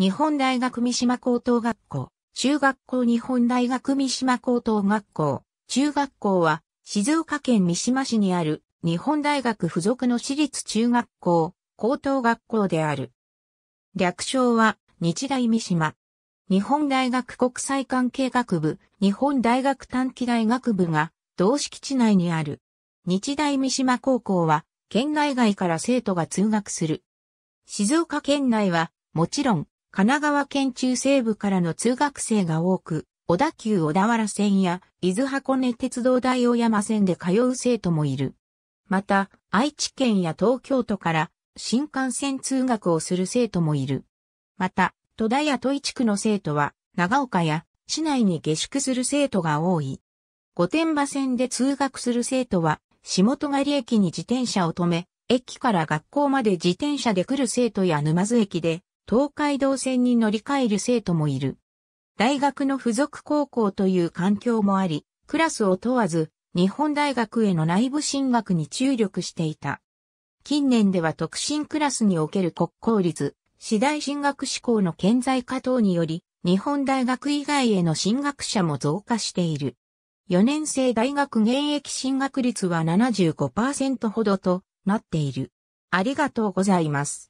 日本大学三島高等学校、中学校日本大学三島高等学校、中学校は静岡県三島市にある日本大学附属の私立中学校、高等学校である。略称は日大三島。日本大学国際関係学部、日本大学短期大学部が同敷地内にある。日大三島高校は県内外から生徒が通学する。静岡県内はもちろん神奈川県中西部からの通学生が多く、小田急小田原線や伊豆箱根鉄道大大山線で通う生徒もいる。また、愛知県や東京都から新幹線通学をする生徒もいる。また、戸田や都市区の生徒は、長岡や市内に下宿する生徒が多い。御殿場線で通学する生徒は、下戸狩駅に自転車を止め、駅から学校まで自転車で来る生徒や沼津駅で東海道線に乗り換える生徒もいる。大学の付属高校という環境もあり、クラスを問わず、日本大学への内部進学に注力していた。近年では特進クラスにおける国公立、次第進学志向の顕在化等により、日本大学以外への進学者も増加している。4年生大学現役進学率は75%ほどとなっている。ありがとうございます。